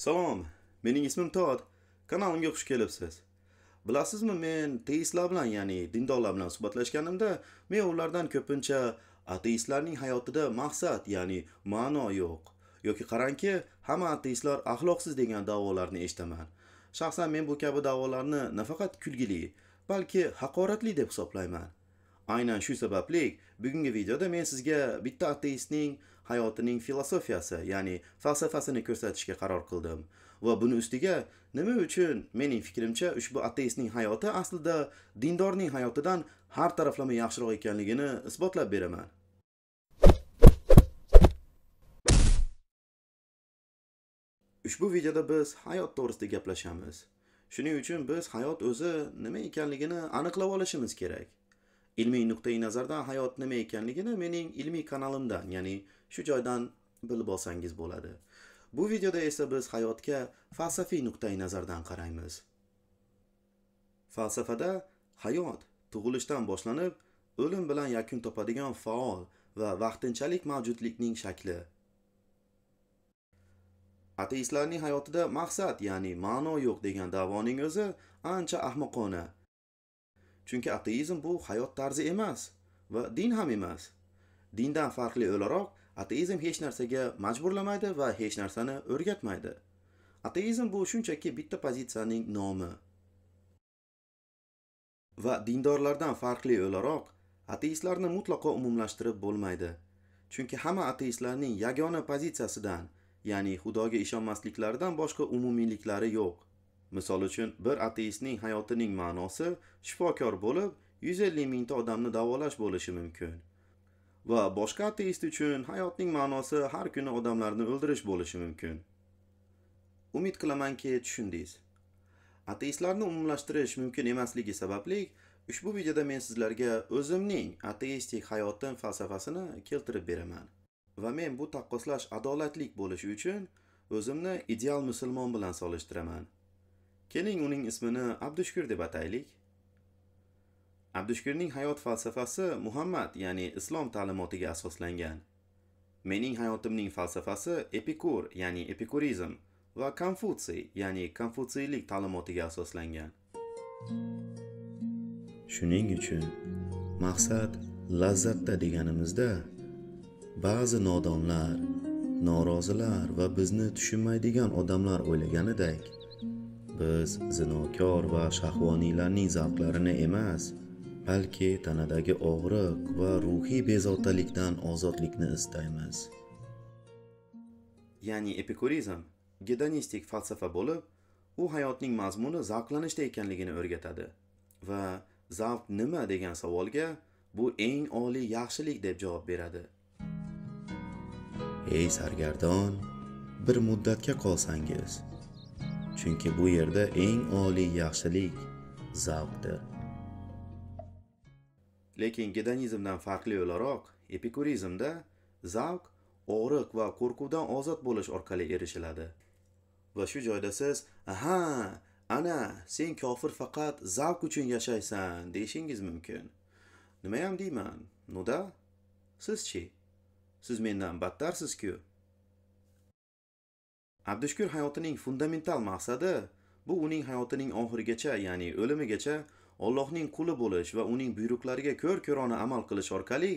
Salom, mening ismim Tod. Kanalimga xush kelibsiz. Bilasizmi, men teistlar bilan, ya'ni dindorlar bilan suhbatlashganimda, men ulardan ko'pincha ateistlarning hayotida maqsad, ya'ni ma'no yo'q yoki qarangki, hamma ateistlar axloqsiz degan da'volarni eshitaman. Shaxsan men bu kabi da'volarni nafaqat kulgili, balki haqoratli deb hisoblayman. Aynan shu sababli Bugungi videoda men sizga bitta ateistning hayotining filosofiyasi, ya'ni falsafasini ko'rsatishga qaror qildim. Va buni ustiga nima uchun mening fikrimcha ushbu ateistning hayoti aslida dindorning hayotidan har taraflama yaxshiroq ekanligini isbotlab beraman. Ushbu videoda biz hayot to'g'risida gaplashamiz. Shuning uchun biz hayot o'zi nima ekanligini aniqlab olishimiz kerak. ilmiy nuqtai nazardan hayot nima ekanligini mening ilmiy kanalimdan ya'ni shu joydan bilib olsangiz bo'ladi bu videoda esa biz hayotga falsafiy nuqtai nazardan qaraymiz falsafada hayot tug'ilishdan boshlanib o'lim bilan yakun topadigan faol va vaqtinchalik mavjudlikning shakli ateistlarning hayotida maqsad ya'ni ma'no yo'q degan davoning o'zi ancha ahmoqona Chunki ateizm bu hayot tarzi emas va din ham emas. Dindan farqli o'laroq, ateizm hech narsaga majburlamaydi va hech narsani o'rgatmaydi. Ateizm bu shunchaki bitta pozitsiyaning nomi. Va dindorlardan farqli o'laroq, ateistlarni mutlaqo umumlashtirib bo'lmaydi. Chunki hamma ateistlarning yagona pozitsiyasidan, ya'ni Xudoga ishonmasliklaridan boshqa umumiyliklari yo'q. Misol uchun, bir ateistning hayotining ma'nosi shifokor bo'lib, 150 mingta odamni davolash bo'lishi mumkin. Va boshqa ateist uchun hayotning ma'nosi har kuni odamlarni o'ldirish bo'lishi mumkin. Umid qilamanki, tushundingiz. Ateistlarni umumlashtirish mumkin emasligi sababli ushbu videoda men sizlarga o'zimning ateistik hayotim falsafasini keltirib beraman. Va men bu taqqoslash adolatlik bo'lishi uchun o'zimni ideal musulmon bilan solishtiraman. Keling uning ismini Abdushukur deb ataylik. Abdushukurning hayot falsafasi Muhammad, ya'ni islom ta'limotiga asoslangan. Mening hayotimning falsafasi Epikur, ya'ni epikurizm va Konfutsiy, ya'ni konfutsiylik ta'limotiga asoslangan. Shuning uchun maqsad lazzatda deganimizda ba'zi nodonlar, norozilar va bizni tushunmaydigan odamlar o'ylaganidek biz zinokor va shahvoniylarning zavqlarini emas balki tanadagi og'riq va ruhiy bezovtalikdan ozodlikni istaymiz ya'ni epikurizm gedonistik falsafa bo'lib u hayotning mazmuni zavqlanishda ekanligini o'rgatadi va zavq nima degan savolga bu eng oliy yaxshilik deb javob beradi ey sargardon bir muddatga qolsangiz chunki bu yerda eng oliy yaxshilik zavqdir lekin gedonizmdan farqli o'laroq epikurizmda zavq og'riq va qo'rquvdan ozod bo'lish orqali erishiladi va shu joyda siz aha ana sen kofir faqat zavq uchun yashaysan deyishingiz mumkin nimayam deyman nuda siz chi siz mendan battarsiz-ku abdushkur hayotining fundamental maqsadi bu uning hayotining oxirigacha ya'ni o'limigacha Allohning quli bo'lish va uning buyruqlariga ko'r ko'rona amal qilish orqali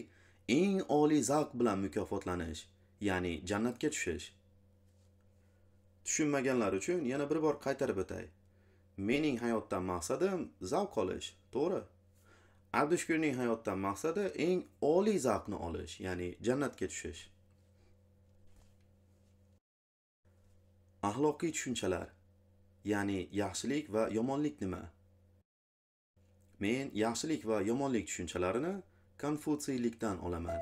eng oliy zavq bilan mukofotlanish ya'ni jannatga tushish tushunmaganlar uchun yana bir bor qaytarib o'tay mening hayotdan maqsadim zavq olish to'g'ri abdushkurning hayotdan maqsadi eng oliy zavqni olish ya'ni jannatga tushish axloqiy tushunchalar ya'ni yaxshilik va yomonlik nima men yaxshilik va yomonlik tushunchalarini konfutsiylikdan olaman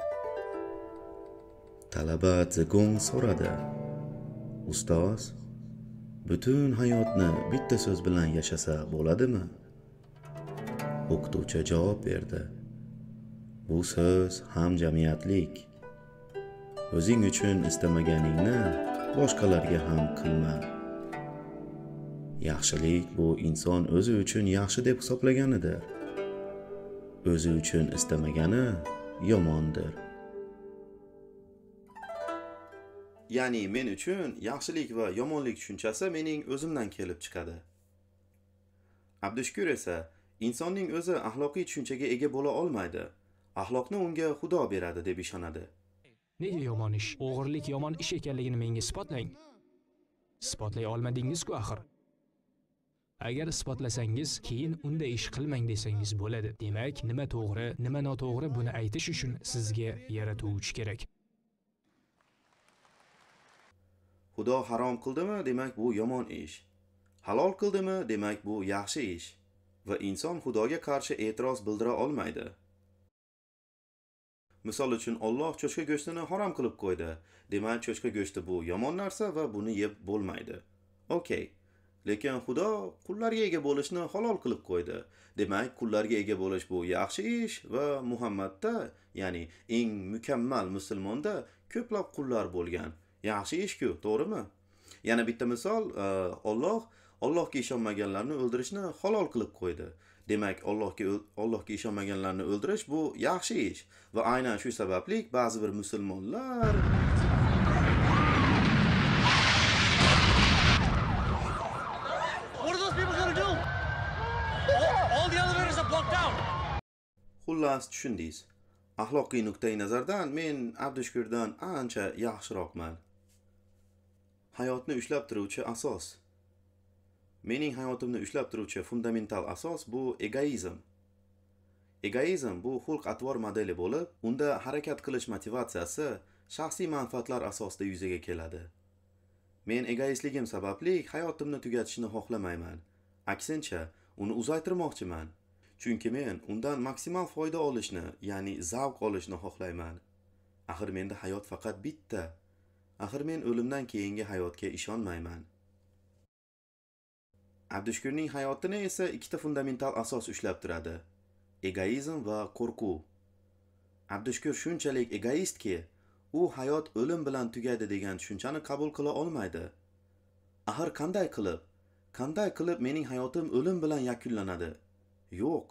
talaba zigong so'radi ustoz butun hayotni bitta so'z bilan yashasa bo'ladimi o'qituvchi javob berdi bu so'z hamjamiyatlik o'zing uchun istamaganingni boshqalarga ham qilma yaxshilik bu inson o'zi uchun yaxshi deb hisoblaganidir o'zi uchun istamagani yomondir ya'ni men uchun yaxshilik va yomonlik tushunchasi mening o'zimdan kelib chiqadi abdushukur esa insonning o'zi axloqiy tushunchaga ega bo'la olmaydi axloqni unga xudo beradi deb ishonadi Nega yomon ish? O'g'irlik yomon ish ekanligini menga isbotlang. Isbotlay olmadingiz-ku axir. Agar isbotlasangiz, keyin unday ish qilmang desangiz bo'ladi. Demak, nima to'g'ri, nima noto'g'ri buni aytish uchun sizga yaratuvchi kerak. Xudo harom qildimi, demak bu yomon ish. Halol qildimi, demak bu yaxshi ish. Va inson Xudoga qarshi e'tiroz bildira olmaydi. misol uchun Alloh cho'chqa go'shtini harom qilib qo'ydi demak cho'chqa go'shti bu yomon narsa va buni yeb bo'lmaydi okey lekin xudo qullarga ega bo'lishni halol qilib qo'ydi demak qullarga ega bo'lish bu yaxshi ish va muhammadda ya'ni eng mukammal musulmonda ko'plab qullar bo'lgan yaxshi ishku to'g'rimi yana bitta misol olloh e, ollohga ishonmaganlarni o'ldirishni halol qilib qo'ydi demak allohga allohga ishonmaganlarni o'ldirish bu yaxshi ish va aynan shu sababli ba'zi bir musulmonlar xullas tushundingiz axloqiy nuqtai nazardan men abdushukurdan ancha yaxshiroqman hayotni ushlab turuvchi asos mening hayotimni ushlab turuvchi fundamental asos bu egoizm egoizm bu xulq atvor modeli bo'lib unda harakat qilish motivatsiyasi shaxsiy manfaatlar asosida yuzaga keladi men egoistligim sababli hayotimni tugatishni xohlamayman aksincha uni uzaytirmoqchiman chunki men undan maksimal foyda olishni ya'ni zavq olishni xohlayman axir menda hayot faqat bitta axir men o'limdan keyingi hayotga ishonmayman abdushkurning hayotini esa ikkita fundamental asos ushlab turadi egoizm va qo'rquv abdushkur shunchalik egoistki u hayot o'lim bilan tugadi degan tushunchani qabul qila olmaydi axir qanday qilib qanday qilib mening hayotim o'lim bilan yakunlanadi yo'q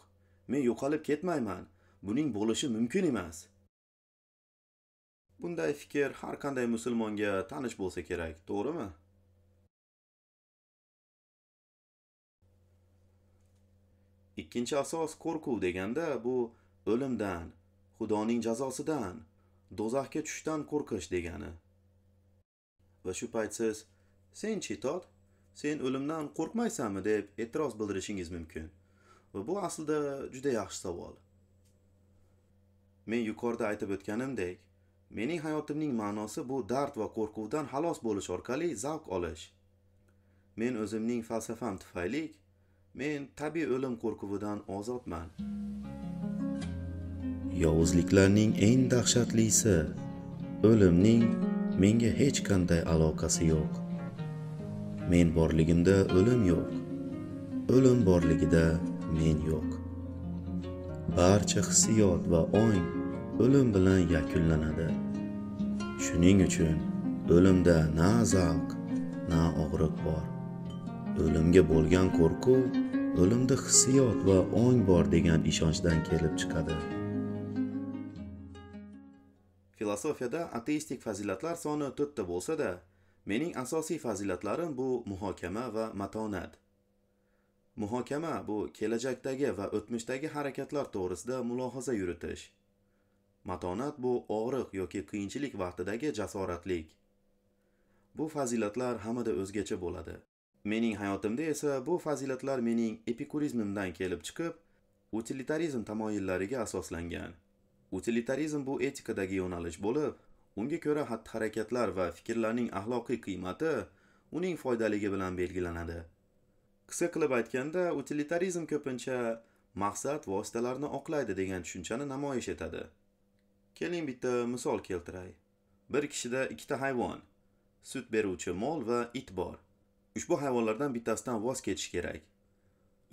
men yo'qolib ketmayman buning bo'lishi mumkin emas bunday fikr har qanday musulmonga tanish bo'lsa kerak to'g'rimi ikkinchi asos qo'rquv deganda bu o'limdan xudoning jazosidan do'zaxga tushishdan qo'rqish degani va shu payt siz sen chitot sen o'limdan qo'rqmaysanmi deb e'tiroz bildirishingiz mumkin va bu aslida juda yaxshi savol men yuqorida aytib o'tganimdek mening hayotimning ma'nosi bu dard va qo'rquvdan xalos bo'lish orqali zavq olish men o'zimning falsafam tufayli men tabiiy o'lim qo'rquvidan ozodman yovuzliklarning eng dahshatlisi o'limning menga hech qanday aloqasi yo'q men borligimda o'lim yo'q o'lim borligida men yo'q barcha hissiyot va ong o'lim bilan yakunlanadi shuning uchun o'limda na zavq na og'riq bor o'limga bo'lgan qo'rquv o'limda hissiyot va ong bor degan ishonchdan kelib chiqadi filosofiyada ateistik fazilatlar soni to'rtta bo'lsa-da, mening asosiy fazilatlarim bu muhokama va matonat muhokama bu kelajakdagi va o'tmishdagi harakatlar to'g'risida mulohaza yuritish matonat bu og'riq yoki qiyinchilik vaqtidagi jasoratlik bu fazilatlar hammada o'zgacha bo'ladi mening hayotimda esa bu fazilatlar mening epikurizmimdan kelib chiqib utilitarizm tamoyillariga asoslangan utilitarizm bu etikadagi yo'nalish bo'lib unga ko'ra xatti harakatlar va fikrlarning axloqiy qiymati uning foydaligi bilan belgilanadi qisqa qilib aytganda utilitarizm ko'pincha maqsad vositalarni oqlaydi degan tushunchani namoyish etadi keling bitta misol keltiray bir kishida ikkita hayvon sut beruvchi mol va it bor ushbu hayvonlardan bittasidan voz kechish kerak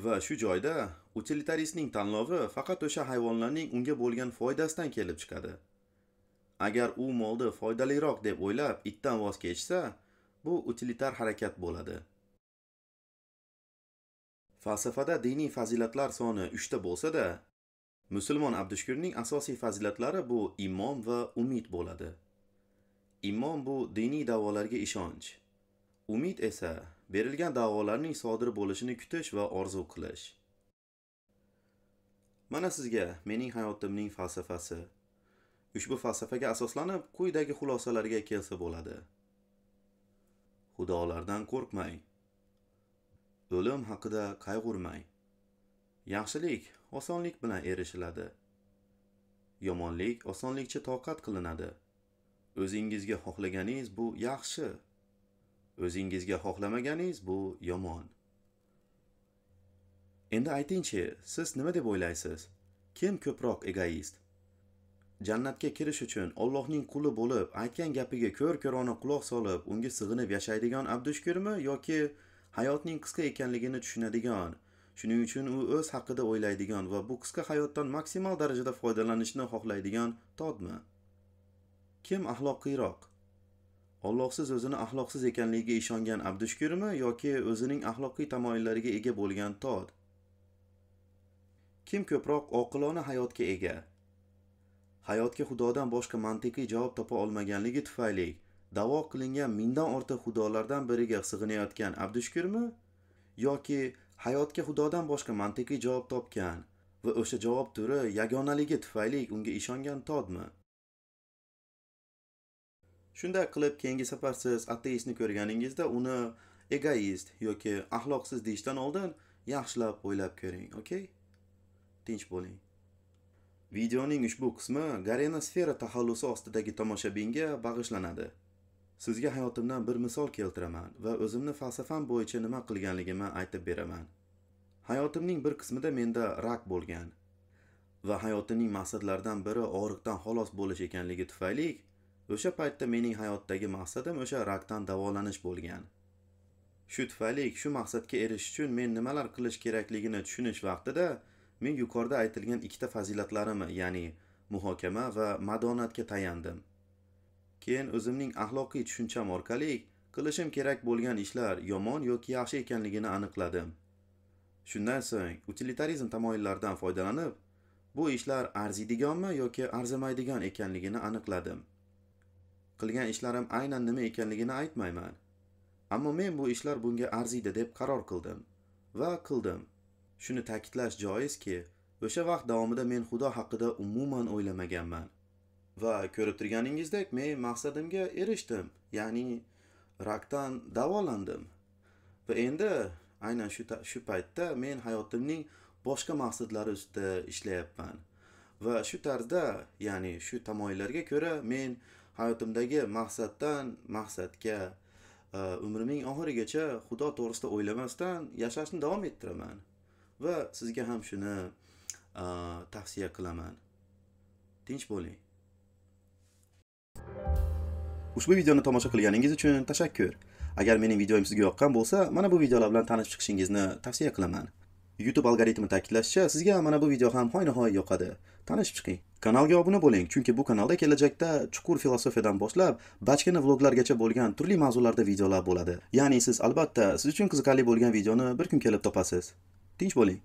va shu joyda utilitaristning tanlovi faqat o'sha hayvonlarning unga bo'lgan foydasidan kelib chiqadi agar u molni foydaliroq deb o'ylab itdan voz kechsa bu utilitar harakat bo'ladi falsafada diniy fazilatlar soni 3 ta bo'lsa-da, musulmon abdushkurning asosiy fazilatlari bu imon va umid bo'ladi Imon bu diniy da'volarga ishonch Umid esa berilgan da'volarning sodir bo'lishini kutish va orzu qilish. Mana sizga mening hayotimning falsafasi. Ushbu falsafaga asoslanib quyidagi xulosalarga kelsa bo'ladi. Xudolardan qo'rqmang. O'lim haqida qayg'urmang. Yaxshilik osonlik bilan erishiladi. Yomonlik osonlikcha toqat qilinadi. O'zingizga xohlaganingiz bu yaxshi. o'zingizga xohlamaganingiz bu yomon endi aytingchi siz nima deb o'ylaysiz kim ko'proq egoist jannatga kirish uchun ollohning quli bo'lib aytgan gapiga ko'r ko'rona quloq solib unga sig'inib yashaydigan abdushkurmi yoki hayotning qisqa ekanligini tushunadigan shuning uchun u o'z haqida o'ylaydigan va bu qisqa hayotdan maksimal darajada foydalanishni xohlaydigan todmi kim axloqiyroq Allohsiz o'zini axloqsiz ekanligiga ishongan abdushukurmi yoki o'zining axloqiy tamoyillariga ega bo'lgan Tod? Kim ko'proq oqilona hayotga ega? Hayotga Xudodan boshqa mantiqiy javob topa olmaganligi tufayli da'vo qilingan mingdan ortiq xudolardan biriga sig'inayotgan abdushukurmi yoki hayotga Xudodan boshqa mantiqiy javob topgan va o'sha javob turi yagonaligi tufayli unga ishongan Todmi? shunday qilib keyingi safar siz ateistni ko'rganingizda uni egoist yoki axloqsiz deyishdan oldin yaxshilab o'ylab ko'ring okey tinch bo'ling videoning ushbu qismi garena sfera taxallusi ostidagi tomoshabinga bag'ishlanadi sizga hayotimdan bir misol keltiraman va o'zimni falsafam bo'yicha nima qilganligimni aytib beraman hayotimning bir qismida menda rak bo'lgan va hayotimning maqsadlaridan biri og'riqdan xalos bo'lish ekanligi tufayli o'sha paytda mening hayotdagi maqsadim o'sha rakdan davolanish bo'lgan shu tufayli shu maqsadga erishish uchun men nimalar qilish kerakligini tushunish vaqtida men yuqorida aytilgan ikkita fazilatlarimni ya'ni muhokama va madonatga tayandim keyin o'zimning axloqiy tushuncham orqali qilishim kerak bo'lgan ishlar yomon yoki yaxshi ekanligini aniqladim shundan so'ng utilitarizm tamoyillaridan foydalanib bu ishlar arziydiganmi yoki arzimaydigan ekanligini aniqladim qilgan ishlarim aynan nima ekanligini aytmayman ammo men bu ishlar bunga arziydi deb qaror qildim va qildim shuni ta'kidlash joizki o'sha vaqt davomida men xudo haqida umuman o'ylamaganman va ko'rib turganingizdek men maqsadimga erishdim ya'ni rakdan davolandim va endi aynan shu shu paytda men hayotimning boshqa maqsadlari ustida ishlayapman va shu tarzda ya'ni shu tamoyillarga ko'ra men hayotimdagi maqsaddan maqsadga e, umrimning oxirigacha xudo to'g'risida o'ylamasdan yashashni davom ettiraman va sizga ham shuni e, tavsiya qilaman tinch bo'ling ushbu videoni tomosha qilganingiz uchun tashakkur agar mening videoyim sizga yoqqan bo'lsa mana bu videolar bilan tanishib chiqishingizni tavsiya qilaman YouTube algoritmi ta'kidlashicha, sizga mana bu video ham hoynahoy yoqadi. Tanishib chiqing. Kanalga obuna bo'ling, chunki bu kanalda kelajakda chuqur filosofiyadan boshlab, bachkana vloglargacha bo'lgan turli mavzularda videolar bo'ladi. Ya'ni siz albatta siz uchun qiziqarli bo'lgan videoni bir kun kelib topasiz. Tinch bo'ling.